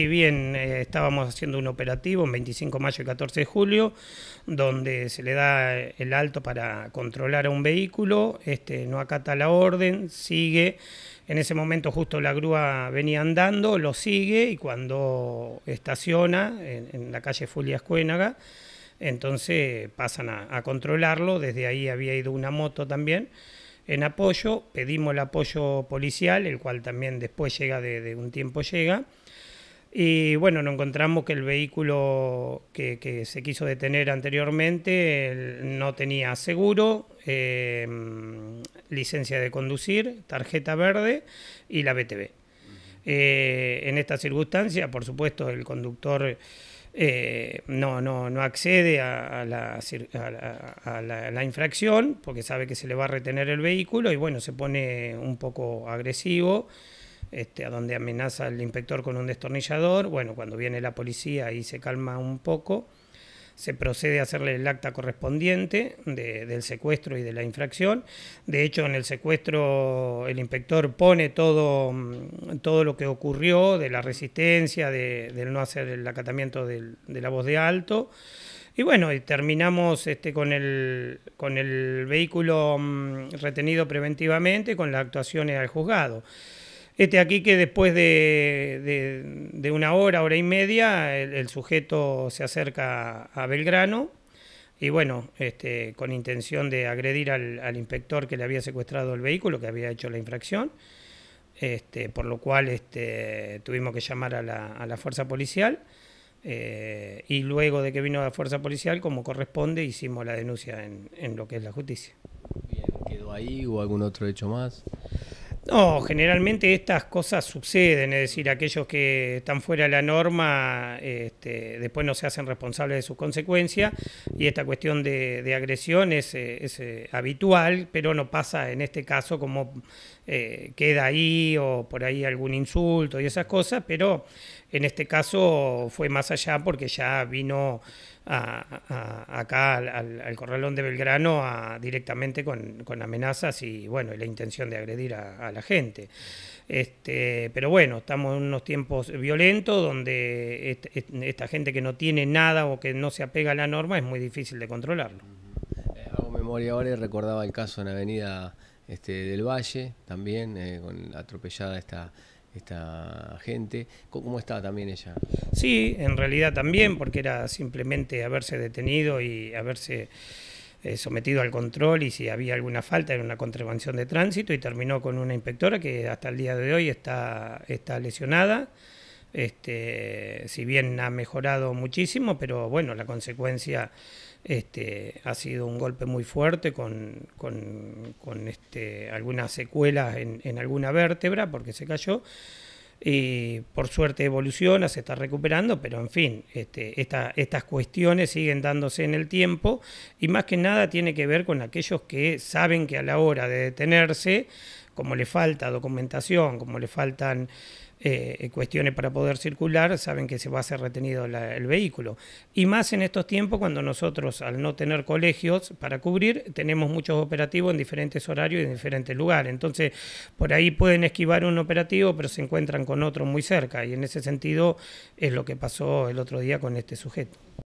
Y bien, eh, estábamos haciendo un operativo en 25 de mayo y 14 de julio, donde se le da el alto para controlar a un vehículo, este, no acata la orden, sigue, en ese momento justo la grúa venía andando, lo sigue y cuando estaciona en, la calle Fulia Escuénaga, entonces pasan a, controlarlo, desde ahí había ido una moto también en apoyo, pedimos el apoyo policial, el cual también después llega de, de un tiempo llega. Y bueno, nos encontramos que el vehículo que, se quiso detener anteriormente no tenía seguro, eh, licencia de conducir, tarjeta verde y la BTV. Eh, en esta circunstancia, por supuesto, el conductor eh, no, accede a, la, infracción porque sabe que se le va a retener el vehículo y bueno, se pone un poco agresivo este, a donde amenaza el inspector con un destornillador. Bueno, cuando viene la policía y se calma un poco, se procede a hacerle el acta correspondiente del secuestro y de la infracción. De hecho, en el secuestro el inspector pone todo, mm, todo lo que ocurrió, de la resistencia, de, del no hacer el acatamiento de la voz de alto. Y bueno, y terminamos este, con, el, con el vehículo mm, retenido preventivamente, con las actuaciones al juzgado. Este aquí que después de, de, una hora, hora y media, el, sujeto se acerca a Belgrano y bueno, este, con intención de agredir al, inspector que le había secuestrado el vehículo, que había hecho la infracción, este, por lo cual este, tuvimos que llamar a la, fuerza policial. Eh, y luego de que vino la fuerza policial, como corresponde, hicimos la denuncia en, lo que es la justicia. ¿quedó ahí o algún otro hecho más? No, generalmente estas cosas suceden, es decir, aquellos que están fuera de la norma este, después no se hacen responsables de sus consecuencias y esta cuestión de, agresión es, eh, eh, habitual, pero no pasa en este caso como eh, queda ahí o por ahí algún insulto y esas cosas, pero en este caso fue más allá porque ya vino a, acá al, corralón de Belgrano directamente con, amenazas y bueno la intención de agredir a, la gente. Este, pero bueno, estamos en unos tiempos violentos donde esta, gente que no tiene nada o que no se apega a la norma es muy difícil de controlarlo. Eh, hago memoria ahora y recordaba el caso en Avenida este, del Valle, también eh, con atropellada esta esta gente. ¿Cómo estaba también ella? Sí, en realidad también, porque era simplemente haberse detenido y haberse eh, sometido al control y si había alguna falta era una contravención de tránsito y terminó con una inspectora que hasta el día de hoy está, está lesionada. Este, si bien ha mejorado muchísimo, pero bueno, la consecuencia este, ha sido un golpe muy fuerte con, este, algunas secuelas en, alguna vértebra porque se cayó. Y por suerte evoluciona, se está recuperando, pero en fin, este, estas cuestiones siguen dándose en el tiempo y más que nada tiene que ver con aquellos que saben que a la hora de detenerse como le falta documentación, como le faltan eh, cuestiones para poder circular, saben que se va a ser retenido el vehículo. Y más en estos tiempos cuando nosotros, al no tener colegios para cubrir, tenemos muchos operativos en diferentes horarios y en diferentes lugares. Entonces, por ahí pueden esquivar un operativo, pero se encuentran con otro muy cerca. Y en ese sentido es lo que pasó el otro día con este sujeto.